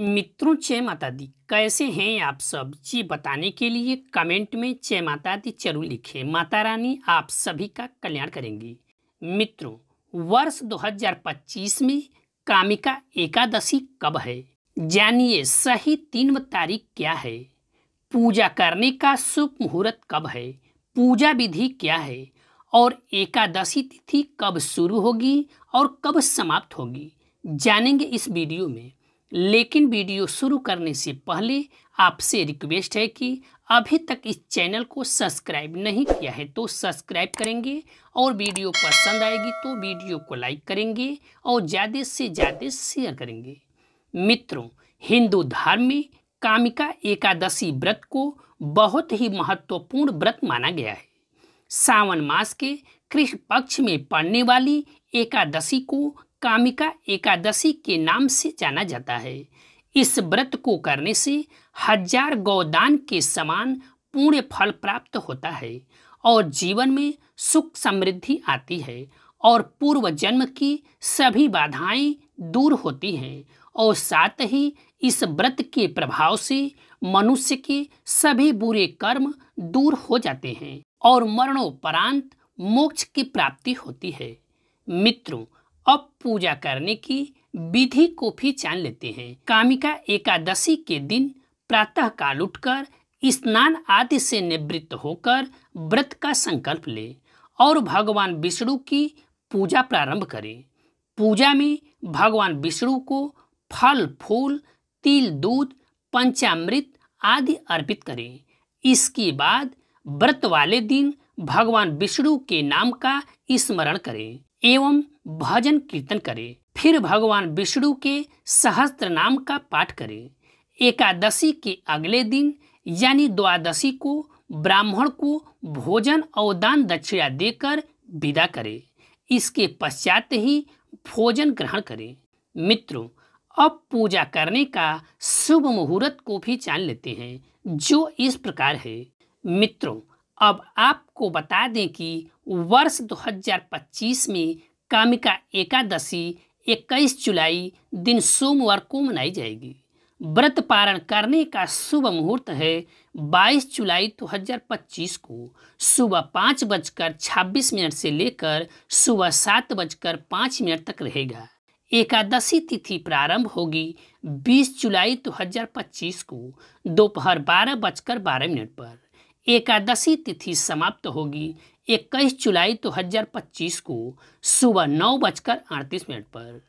मित्रों चय माता दी कैसे हैं आप सब जी बताने के लिए कमेंट में चय माता दी जरूर लिखें माता रानी आप सभी का कल्याण करेंगी मित्रों वर्ष 2025 में कामिका एकादशी कब है जानिए सही तीन तारीख क्या है पूजा करने का शुभ मुहूर्त कब है पूजा विधि क्या है और एकादशी तिथि कब शुरू होगी और कब समाप्त होगी जानेंगे इस वीडियो में लेकिन वीडियो शुरू करने से पहले आपसे रिक्वेस्ट है कि अभी तक इस चैनल को सब्सक्राइब नहीं किया है तो सब्सक्राइब करेंगे और वीडियो पसंद आएगी तो वीडियो को लाइक करेंगे और ज़्यादा से ज़्यादा शेयर करेंगे मित्रों हिंदू धर्म में कामिका एकादशी व्रत को बहुत ही महत्वपूर्ण व्रत माना गया है सावन मास के कृष्ण पक्ष में पड़ने वाली एकादशी को कामिका एकादशी के नाम से जाना जाता है इस व्रत को करने से हजार गौदान के समान पूर्ण फल प्राप्त होता है और जीवन में सुख समृद्धि आती है और पूर्व जन्म की सभी बाधाएं दूर होती हैं और साथ ही इस व्रत के प्रभाव से मनुष्य के सभी बुरे कर्म दूर हो जाते हैं और मरणोपरांत मोक्ष की प्राप्ति होती है मित्रों अब पूजा करने की विधि को भी जान लेते हैं कामिका एकादशी के दिन प्रातः काल उठकर स्नान आदि से निवृत्त होकर व्रत का संकल्प ले और भगवान विष्णु की पूजा प्रारंभ करें पूजा में भगवान विष्णु को फल फूल तिल दूध पंचामृत आदि अर्पित करें इसके बाद व्रत वाले दिन भगवान विष्णु के नाम का स्मरण करें एवं भजन कीर्तन करे फिर भगवान विष्णु के सहस्त्र नाम का पाठ करे एकादशी के अगले दिन यानी द्वादशी को ब्राह्मण को भोजन और दान दक्षिणा देकर विदा करे इसके पश्चात ही भोजन ग्रहण करें मित्रों अब पूजा करने का शुभ मुहूर्त को भी जान लेते हैं जो इस प्रकार है मित्रों अब आपको बता दें कि वर्ष 2025 में कामिका एकादशी 21 जुलाई दिन सोमवार को मनाई जाएगी व्रत पारण करने का शुभ मुहूर्त है 22 जुलाई 2025 को सुबह पाँच बजकर छब्बीस मिनट से लेकर सुबह सात बजकर पाँच मिनट तक रहेगा एकादशी तिथि प्रारंभ होगी 20 जुलाई 2025 को दोपहर बारह बजकर बारह मिनट पर एकादशी तिथि समाप्त होगी इक्कीस जुलाई दो हजार पच्चीस को सुबह नौ बजकर अड़तीस मिनट पर